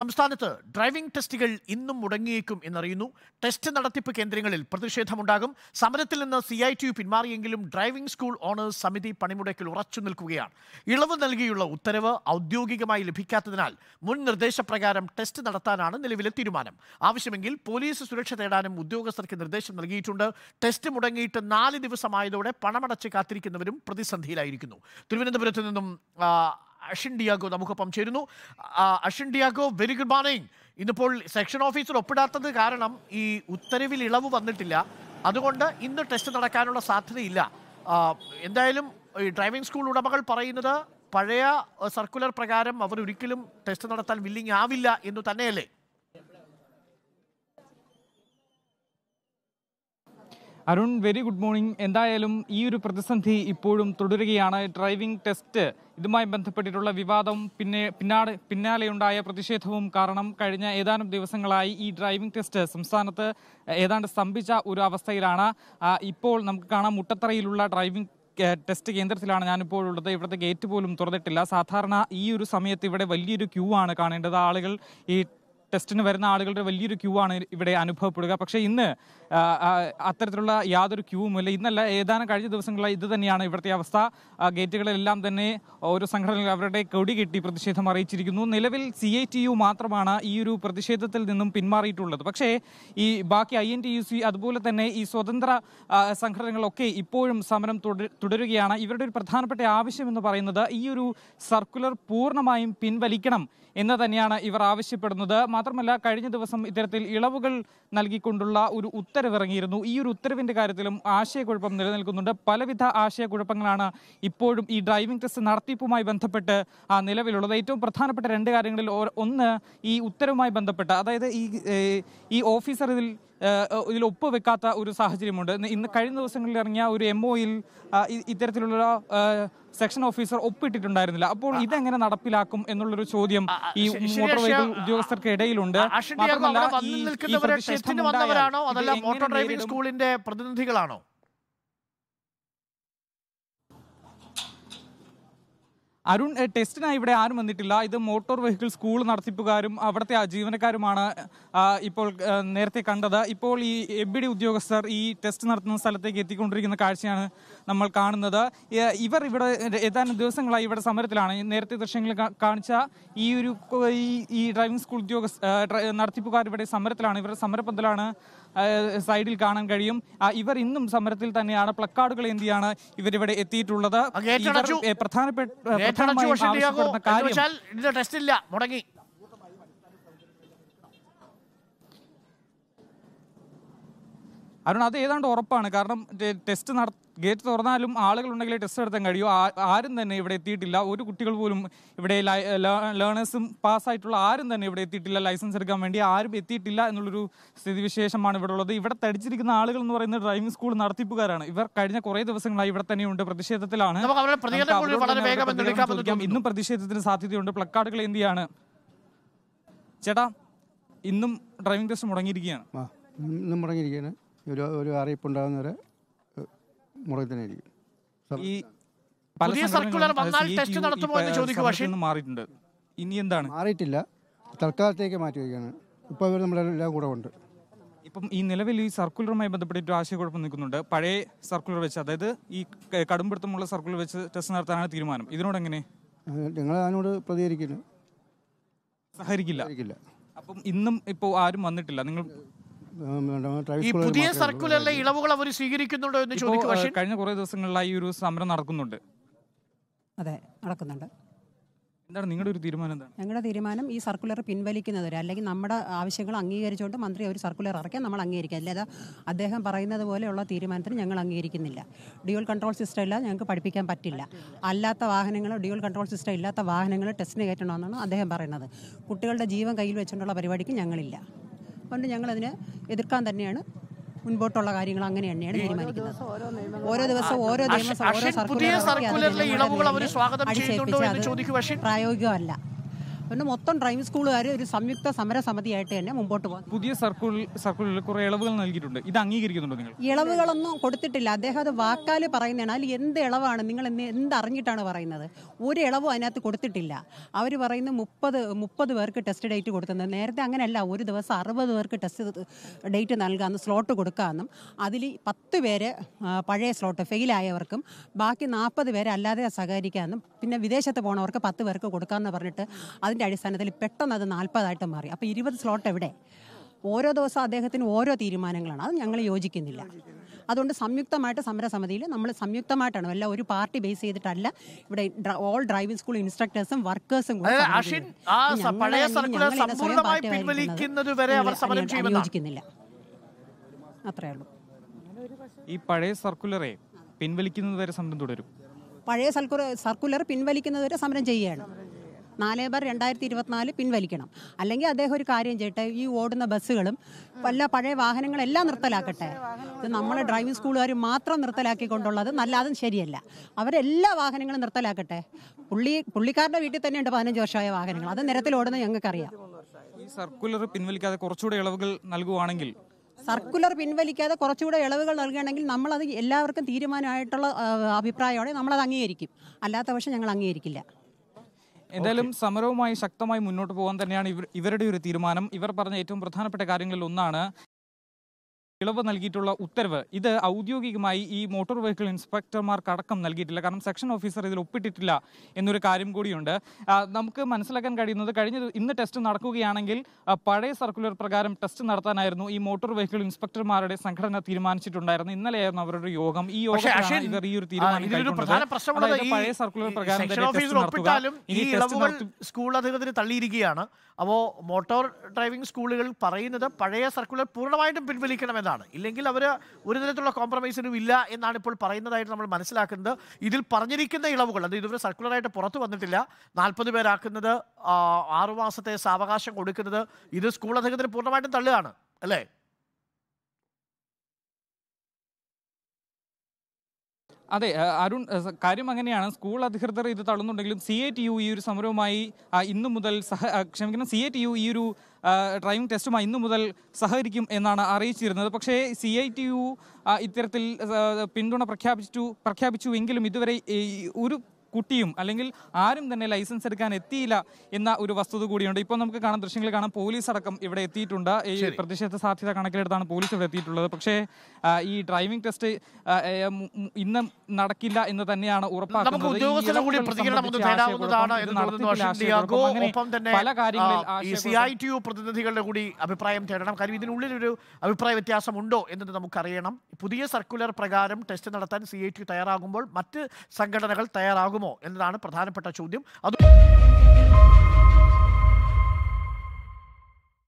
സംസ്ഥാനത്ത് ഡ്രൈവിംഗ് ടെസ്റ്റുകൾ ഇന്നും മുടങ്ങിയേക്കും എന്നറിയുന്നു ടെസ്റ്റ് നടത്തിപ്പ് കേന്ദ്രങ്ങളിൽ പ്രതിഷേധമുണ്ടാകും സമരത്തിൽ നിന്ന് സി ഐ ടി യു പിന്മാറിയെങ്കിലും ഡ്രൈവിംഗ് സ്കൂൾ ഓണേഴ്സ് സമിതി പണിമുടക്കിൽ ഉറച്ചു നിൽക്കുകയാണ് ഇളവ് നൽകിയുള്ള ഉത്തരവ് ഔദ്യോഗികമായി ലഭിക്കാത്തതിനാൽ മുൻ നിർദ്ദേശപ്രകാരം ടെസ്റ്റ് നടത്താനാണ് നിലവിലെ തീരുമാനം ആവശ്യമെങ്കിൽ പോലീസ് സുരക്ഷ തേടാനും ഉദ്യോഗസ്ഥർക്ക് നിർദ്ദേശം നൽകിയിട്ടുണ്ട് ടെസ്റ്റ് മുടങ്ങിയിട്ട് നാല് ദിവസമായതോടെ പണമടച്ച് കാത്തിരിക്കുന്നവരും പ്രതിസന്ധിയിലായിരിക്കുന്നു തിരുവനന്തപുരത്ത് നിന്നും അഷിൻ ഡിയാഗോ നമുക്കൊപ്പം ചേരുന്നു Ashin Diego very good morning ഇന്നിപ്പോൾ സെക്ഷൻ ഓഫീസർ ഒപ്പിടാത്തത് കാരണം ഈ ഉത്തരവിൽ ഇളവ് വന്നിട്ടില്ല അതുകൊണ്ട് ഇന്ന് ടെസ്റ്റ് നടക്കാനുള്ള സാധ്യതയില്ല എന്തായാലും ഈ ഡ്രൈവിംഗ് സ്കൂൾ ഉടമകൾ പറയുന്നത് പഴയ സർക്കുലർ പ്രകാരം അവർ ഒരിക്കലും ടെസ്റ്റ് നടത്താൻ വില്ലിങ് ആവില്ല എന്ന് തന്നെയല്ലേ അരുൺ വെരി ഗുഡ് മോർണിംഗ് എന്തായാലും ഈ ഒരു പ്രതിസന്ധി ഇപ്പോഴും തുടരുകയാണ് ഡ്രൈവിംഗ് ടെസ്റ്റ് ഇതുമായി ബന്ധപ്പെട്ടിട്ടുള്ള വിവാദം പിന്നെ പിന്നാട് പിന്നാലെയുണ്ടായ പ്രതിഷേധവും കാരണം കഴിഞ്ഞ ഏതാനും ദിവസങ്ങളായി ഈ ഡ്രൈവിംഗ് ടെസ്റ്റ് സംസ്ഥാനത്ത് ഏതാണ്ട് സ്തംഭിച്ച ഒരു അവസ്ഥയിലാണ് ഇപ്പോൾ നമുക്ക് കാണാം മുട്ടത്തറയിലുള്ള ഡ്രൈവിംഗ് ടെസ്റ്റ് കേന്ദ്രത്തിലാണ് ഞാനിപ്പോഴുള്ളത് ഇവിടുത്തെ ഗേറ്റ് പോലും തുറന്നിട്ടില്ല സാധാരണ ഈ ഒരു സമയത്ത് ഇവിടെ വലിയൊരു ക്യൂ ആണ് കാണേണ്ടത് ആളുകൾ ഈ ടെസ്റ്റിന് വരുന്ന ആളുകളുടെ വലിയൊരു ക്യൂ ആണ് ഇവിടെ അനുഭവപ്പെടുക പക്ഷേ ഇന്ന് അത്തരത്തിലുള്ള യാതൊരു ക്യൂവും ഇല്ല ഇന്നല്ല ഏതാനും കഴിഞ്ഞ ദിവസങ്ങളിലായി ഇത് തന്നെയാണ് ഇവിടുത്തെ അവസ്ഥ ഗേറ്റുകളിലെല്ലാം തന്നെ ഓരോ സംഘടനകൾ അവരുടെ കൊടി കെട്ടി പ്രതിഷേധം അറിയിച്ചിരിക്കുന്നു നിലവിൽ സി ഐ ടി യു മാത്രമാണ് ഈ ഒരു പ്രതിഷേധത്തിൽ നിന്നും പിന്മാറിയിട്ടുള്ളത് പക്ഷേ ഈ ബാക്കി I N T U C അതുപോലെ തന്നെ ഈ സ്വതന്ത്ര സംഘടനകളൊക്കെ ഇപ്പോഴും സമരം തുടരുകയാണ് ഇവരുടെ ഒരു പ്രധാനപ്പെട്ട ആവശ്യം എന്ന് പറയുന്നത് ഈ ഒരു സർക്കുലർ പൂർണ്ണമായും പിൻവലിക്കണം എന്ന് തന്നെയാണ് ഇവർ ആവശ്യപ്പെടുന്നത് മാത്രമല്ല കഴിഞ്ഞ ദിവസം ഇത്തരത്തിൽ ഇളവുകൾ നൽകിക്കൊണ്ടുള്ള ഒരു ഉത്തരവ് ഇറങ്ങിയിരുന്നു ഈ ഒരു ഉത്തരവിൻ്റെ കാര്യത്തിലും ആശയക്കുഴപ്പം നിലനിൽക്കുന്നുണ്ട് പലവിധ ആശയക്കുഴപ്പങ്ങളാണ് ഇപ്പോഴും ഈ ഡ്രൈവിംഗ് ടെസ്റ്റ് നടത്തിപ്പുമായി ബന്ധപ്പെട്ട് നിലവിലുള്ളത് ഏറ്റവും പ്രധാനപ്പെട്ട രണ്ട് കാര്യങ്ങളിൽ ഒന്ന് ഈ ഉത്തരവുമായി ബന്ധപ്പെട്ട് അതായത് ഈ ഈ ഓഫീസർ ഇതിൽ ഇതിൽ ഒപ്പ് വെക്കാത്ത ഒരു സാഹചര്യമുണ്ട് ഇന്ന് കഴിഞ്ഞ ദിവസങ്ങളിൽ ഇറങ്ങിയ ഒരു എം ഒയിൽ ഇത്തരത്തിലുള്ള സെക്ഷൻ ഓഫീസർ ഒപ്പിട്ടിട്ടുണ്ടായിരുന്നില്ല അപ്പോൾ ഇതെങ്ങനെ നടപ്പിലാക്കും എന്നുള്ളൊരു ചോദ്യം ഈ മോട്ടോർ വെഹിക്കിൾ ഉദ്യോഗസ്ഥർക്ക് ഇടയിലുണ്ട് മാത്രമല്ല ഈ സ്കൂളിന്റെ പ്രതിനിധികളാണോ അരുൺ ടെസ്റ്റിനായി ഇവിടെ ആരും വന്നിട്ടില്ല ഇത് മോട്ടോർ വെഹിക്കിൾ സ്കൂൾ നടത്തിപ്പുകാരും അവിടുത്തെ ജീവനക്കാരുമാണ് ഇപ്പോൾ നേരത്തെ കണ്ടത് ഇപ്പോൾ ഈ ബി ഡി ഉദ്യോഗസ്ഥർ ഈ ടെസ്റ്റ് നടത്തുന്ന സ്ഥലത്തേക്ക് എത്തിക്കൊണ്ടിരിക്കുന്ന കാഴ്ചയാണ് നമ്മൾ കാണുന്നത് ഇവർ ഇവിടെ ഏതാനും ദിവസങ്ങളായി ഇവിടെ സമരത്തിലാണ് നേരത്തെ ദൃശ്യങ്ങളിൽ കാണിച്ച ഈ ഒരു ഈ ഡ്രൈവിംഗ് സ്കൂൾ ഉദ്യോഗസ്ഥ നടത്തിപ്പുകാർ ഇവിടെ സമരത്തിലാണ് ഇവരുടെ സമരപ്പന്തലാണ് സൈഡിൽ കാണാൻ കഴിയും ഇവർ ഇന്നും സമരത്തിൽ തന്നെയാണ് പ്ലക്കാർഡുകൾ എന്തിയാണ് ഇവരിവിടെ എത്തിയിട്ടുള്ളത് പ്രധാനപ്പെട്ട കാര്യം അരുൺ അത് ഏതാണ്ട് ഉറപ്പാണ് കാരണം ടെസ്റ്റ് നട ഗേറ്റ് തുറന്നാലും ആളുകളുണ്ടെങ്കിലേ ടെസ്റ്റ് നടത്താൻ കഴിയും ആരും തന്നെ ഇവിടെ എത്തിയിട്ടില്ല ഒരു കുട്ടികൾ പോലും ഇവിടെ ലേണേഴ്സും പാസ്സായിട്ടുള്ള ആരും തന്നെ ഇവിടെ എത്തിയിട്ടില്ല ലൈസൻസ് എടുക്കാൻ വേണ്ടി ആരും എത്തിയിട്ടില്ല എന്നുള്ളൊരു സ്ഥിതിവിശേഷമാണ് ഇവിടെ ഉള്ളത് ഇവിടെ തടിച്ചിരിക്കുന്ന ആളുകൾ എന്ന് പറയുന്നത് ഡ്രൈവിംഗ് സ്കൂൾ നടത്തിപ്പുകാരാണ് ഇവർ കഴിഞ്ഞ കുറേ ദിവസങ്ങളായി ഇവിടെ തന്നെയുണ്ട് പ്രതിഷേധത്തിലാണ് ഇന്നും പ്രതിഷേധത്തിന് സാധ്യതയുണ്ട് പ്ലക്കാർഡുകൾ എന്ത് ചെയ്യാണ് ചേട്ടാ ഇന്നും ഡ്രൈവിംഗ് ടെസ്റ്റ് മുടങ്ങിയിരിക്കുകയാണ് ഇന്നും മുടങ്ങിയിരിക്കുകയാണ് ഒരു ഒരു അറിയിപ്പ് ഉണ്ടാകുന്നവരെ മുറയിൽ തന്നെ ആയിരിക്കും പുതിയ സർക്കുലർ വന്നാൽ ടെസ്റ്റ് നടത്തുമോ എന്ന് ചോദിക്കും പക്ഷേ മാറിയിട്ടുണ്ട് ഇനി എന്താണ് മാറിയിട്ടില്ല തൽക്കാലത്തേക്ക് മാറ്റി വയ്ക്കുകയാണ് ഇപ്പോൾ ഇവർ നമ്മളെല്ലാം കൂടെ ഉണ്ട് ഇപ്പം ഈ നിലവിൽ ഈ സർക്കുലറുമായി ബന്ധപ്പെട്ടിട്ട് ആശയക്കുഴപ്പം നിൽക്കുന്നുണ്ട് പഴയ സർക്കുലർ വെച്ച് അതായത് ഈ കടുംപിടുത്തമുള്ള സർക്കുലർ വെച്ച് ടെസ്റ്റ് നടത്താനാണ് തീരുമാനം ഇതിനോട് എങ്ങനെ നിങ്ങൾ അതിനോട് പ്രതികരിക്കില്ല സഹകരിക്കില്ല അപ്പം ഇന്നും ഇപ്പോൾ ആരും വന്നിട്ടില്ല നിങ്ങൾ ഈ പുതിയ സർക്കുലറിലെ ഇളവുകൾ അവർ സ്വീകരിക്കുന്നുണ്ടോ എന്ന് ചോദിക്കും കഴിഞ്ഞ കുറെ ദിവസങ്ങളിലായി ഒരു സമരം നടക്കുന്നുണ്ട് അതെ നടക്കുന്നുണ്ട് എന്താണ് നിങ്ങളുടെ ഒരു തീരുമാനം എന്താണ് ഞങ്ങളുടെ തീരുമാനം ഈ സർക്കുലർ പിൻവലിക്കുന്നത് അല്ലെങ്കിൽ നമ്മുടെ ആവശ്യങ്ങൾ അംഗീകരിച്ചുകൊണ്ട് മന്ത്രി ഒരു സർക്കുലർ ഇറക്കിയാൽ നമ്മൾ അംഗീകരിക്കുക അല്ലാതെ അദ്ദേഹം പറയുന്നത് പോലെയുള്ള തീരുമാനത്തിന് ഞങ്ങൾ അംഗീകരിക്കുന്നില്ല ഡ്യൂൾ കൺട്രോൾ സിസ്റ്റം ഇല്ല ഞങ്ങൾക്ക് പഠിപ്പിക്കാൻ പറ്റില്ല അല്ലാത്ത വാഹനങ്ങൾ ഡ്യൂൾ കൺട്രോൾ സിസ്റ്റം ഇല്ലാത്ത വാഹനങ്ങൾ ടെസ്റ്റിന് കയറ്റണമെന്നാണ് അദ്ദേഹം പറയുന്നത് കുട്ടികളുടെ ജീവൻ കയ്യിൽ വെച്ചുകൊണ്ടുള്ള പരിപാടിക്ക് ഞങ്ങളില്ല അതുകൊണ്ട് ഞങ്ങളതിന് എതിർക്കാൻ തന്നെയാണ് മുൻപോട്ടുള്ള കാര്യങ്ങൾ അങ്ങനെ തന്നെയാണ് തീരുമാനിക്കുന്നത് ഓരോ ദിവസം ഓരോ ദിവസം ഓരോ സർക്കുലർ പ്രായോഗികമല്ല അതുകൊണ്ട് മൊത്തം ഡ്രൈവിംഗ് സ്കൂളുകാർ ഒരു സംയുക്ത സമര സമിതിയായിട്ട് തന്നെ മുമ്പോട്ട് പോകും പുതിയ സർക്കിൾ സർക്കിളിൽ കുറെ ഇളവുകൾ നൽകിയിട്ടുണ്ട് ഇത് അംഗീകരിക്കുന്നുണ്ടോ നിങ്ങൾ ഇളവുകളൊന്നും കൊടുത്തിട്ടില്ല അദ്ദേഹം അത് വാക്കാല് പറയുന്നതാണ് അതിൽ എന്ത് ഇളവാണ് നിങ്ങൾ എന്ത് അറിഞ്ഞിട്ടാണ് പറയുന്നത് ഒരു ഇളവും അതിനകത്ത് കൊടുത്തിട്ടില്ല അവർ പറയുന്ന മുപ്പത് മുപ്പത് പേർക്ക് ടെസ്റ്റ് ഡേറ്റ് കൊടുക്കുന്നത് നേരത്തെ അങ്ങനെയല്ല ഒരു ദിവസം അറുപത് പേർക്ക് ടെസ്റ്റ് ഡേറ്റ് നൽകാമെന്ന് സ്ലോട്ട് കൊടുക്കാമെന്നും അതിൽ പത്ത് പേര് പഴയ സ്ലോട്ട് ഫെയിലായവർക്കും ബാക്കി നാൽപ്പത് പേരെ അല്ലാതെ സഹകരിക്കാമെന്നും പിന്നെ വിദേശത്ത് പോണവർക്ക് പത്ത് പേർക്ക് കൊടുക്കാമെന്ന് പറഞ്ഞിട്ട് അതിൽ അതിൻ്റെ അടിസ്ഥാനത്തിൽ പെട്ടെന്ന് അത് നാൽപ്പതായിട്ട് മാറി അപ്പോൾ ഇരുപത് സ്ലോട്ട് എവിടെ ഓരോ ദിവസവും അദ്ദേഹത്തിന് ഓരോ തീരുമാനങ്ങളാണ് അത് ഞങ്ങൾ യോജിക്കുന്നില്ല അതുകൊണ്ട് സംയുക്തമായിട്ട് സമരസമിതിയിൽ നമ്മൾ സംയുക്തമായിട്ടാണ് എല്ലാം ഒരു പാർട്ടി ബേസ് ചെയ്തിട്ടല്ല ഇവിടെ ഓൾ ഡ്രൈവിംഗ് സ്കൂൾ ഇൻസ്ട്രക്ടേഴ്സും വർക്കേഴ്സും യോജിക്കുന്നില്ല അത്രേ ഉള്ളൂ ഈ പഴയ സർക്കുലറെ പിൻവലിക്കുന്നതുവരെ സമരം തുടരും പഴയ സർക്കുലർ സർക്കുലർ പിൻവലിക്കുന്നതുവരെ സമരം ചെയ്യുകയാണ് നാല് ബാർ രണ്ടായിരത്തി ഇരുപത്തിനാല് പിൻവലിക്കണം അല്ലെങ്കിൽ അദ്ദേഹം ഒരു കാര്യം ചെയ്യട്ടെ ഈ ഓടുന്ന ബസ്സുകളും വല്ല പഴയ വാഹനങ്ങളെല്ലാം നിർത്തലാക്കട്ടെ ഇത് നമ്മളെ ഡ്രൈവിംഗ് സ്കൂളുകാർ മാത്രം നിർത്തലാക്കിക്കൊണ്ടുള്ളത് നല്ലാതും ശരിയല്ല അവരെല്ലാ വാഹനങ്ങളും നിർത്തലാക്കട്ടെ പുള്ളി പുള്ളിക്കാരുടെ വീട്ടിൽ തന്നെയുണ്ട് പതിനഞ്ച് വർഷമായ വാഹനങ്ങൾ അത് ഓടുന്ന ഞങ്ങൾക്കറിയാം ഈ സർക്കുലർ പിൻവലിക്കാതെ കുറച്ചുകൂടെ ഇളവുകൾ നൽകുവാണെങ്കിൽ സർക്കുലർ പിൻവലിക്കാതെ കുറച്ചുകൂടെ ഇളവുകൾ നൽകുകയാണെങ്കിൽ നമ്മളത് എല്ലാവർക്കും തീരുമാനമായിട്ടുള്ള അഭിപ്രായമാണ് നമ്മളത് അംഗീകരിക്കും അല്ലാത്ത പക്ഷേ ഞങ്ങൾ അംഗീകരിക്കില്ല എന്തായാലും സമരവുമായി ശക്തമായി മുന്നോട്ട് പോകാൻ തന്നെയാണ് ഇവരുടെ ഒരു തീരുമാനം ഇവർ പറഞ്ഞ ഏറ്റവും പ്രധാനപ്പെട്ട കാര്യങ്ങളിൽ ഒന്നാണ് ഇളവ് നൽകിയിട്ടുള്ള ഉത്തരവ് ഇത് ഔദ്യോഗികമായി ഈ മോട്ടോർ വെഹിക്കിൾ ഇൻസ്പെക്ടർമാർക്ക് അടക്കം നൽകിയിട്ടില്ല കാരണം സെക്ഷൻ ഓഫീസർ ഇതിൽ ഒപ്പിട്ടിട്ടില്ല എന്നൊരു കാര്യം കൂടിയുണ്ട് നമുക്ക് മനസ്സിലാക്കാൻ കഴിയുന്നത് കഴിഞ്ഞ ഇന്ന് ടെസ്റ്റ് നടക്കുകയാണെങ്കിൽ പഴയ സർക്കുലർ പ്രകാരം ടെസ്റ്റ് നടത്താനായിരുന്നു ഈ മോട്ടോർ വെഹിക്കിൾ ഇൻസ്പെക്ടർമാരുടെ സംഘടന തീരുമാനിച്ചിട്ടുണ്ടായിരുന്നു ഇന്നലെയായിരുന്നു അവരുടെ യോഗം ഈ യോഗം ഇവർ ഈ ഒരു തീരുമാനം പഴയ സർക്കുലർ പ്രകാരം സ്കൂൾ തള്ളിയിരിക്കുകയാണ് അപ്പോൾ മോട്ടോർ ഡ്രൈവിംഗ് സ്കൂളുകൾ പറയുന്നത് പഴയ സർക്കുലർ പൂർണ്ണമായിട്ടും പിൻവലിക്കണം എന്നാണ് ഇല്ലെങ്കിൽ അവർ ഒരു തരത്തിലുള്ള കോംപ്രമൈസിനും ഇല്ല എന്നാണ് ഇപ്പോൾ പറയുന്നതായിട്ട് നമ്മൾ മനസ്സിലാക്കുന്നത് ഇതിൽ പറഞ്ഞിരിക്കുന്ന ഇളവുകൾ അത് ഇതുവരെ സർക്കുലറായിട്ട് പുറത്തു വന്നിട്ടില്ല നാൽപ്പത് പേരാക്കുന്നത് ആറു മാസത്തെ സാവകാശം കൊടുക്കുന്നത് ഇത് സ്കൂൾ അധികൃതർ പൂർണ്ണമായിട്ടും തള്ളുകയാണ് അല്ലേ അതെ അരുൺ കാര്യം അങ്ങനെയാണ് സ്കൂൾ അധികൃതർ ഇത് തള്ളുന്നുണ്ടെങ്കിലും സി എ ടി യു ഈ ഒരു സമരവുമായി ഇന്നു മുതൽ സഹ ക്ഷമിക്കണം സി എ ടി യു ഈ ഒരു ഡ്രൈവിംഗ് ടെസ്റ്റുമായി ഇന്നു മുതൽ സഹകരിക്കും എന്നാണ് അറിയിച്ചിരുന്നത് പക്ഷേ സി ഐ ടി യു ഇത്തരത്തിൽ പിന്തുണ പ്രഖ്യാപിച്ചു പ്രഖ്യാപിച്ചു എങ്കിലും ഇതുവരെ ഒരു കുട്ടിയും അല്ലെങ്കിൽ ആരും തന്നെ ലൈസൻസ് എടുക്കാൻ എത്തിയില്ല എന്ന ഒരു വസ്തുത കൂടിയുണ്ട് ഇപ്പോൾ നമുക്ക് കാണാം ദൃശ്യങ്ങൾ കാണാം പോലീസ് അടക്കം ഇവിടെ എത്തിയിട്ടുണ്ട് ഈ പ്രതിഷേധ സാധ്യത കണക്കിലെടുത്താണ് പോലീസ് ഇവിടെ എത്തിയിട്ടുള്ളത് പക്ഷേ ഈ ഡ്രൈവിംഗ് ടെസ്റ്റ് ഇന്ന് നടക്കില്ല എന്ന് തന്നെയാണ് ഉറപ്പാക്കുന്നത് പ്രതിനിധികളുടെ കൂടി അഭിപ്രായം തേടണം ഒരു അഭിപ്രായ ഉണ്ടോ എന്നത് നമുക്കറിയണം പുതിയ സർക്കുലർ പ്രകാരം ടെസ്റ്റ് നടത്താൻ സി ഐ ടി തയ്യാറാകുമ്പോൾ മറ്റ് സംഘടനകൾ തയ്യാറാകുമോ എന്നതാണ് പ്രധാനപ്പെട്ട ചോദ്യം അത്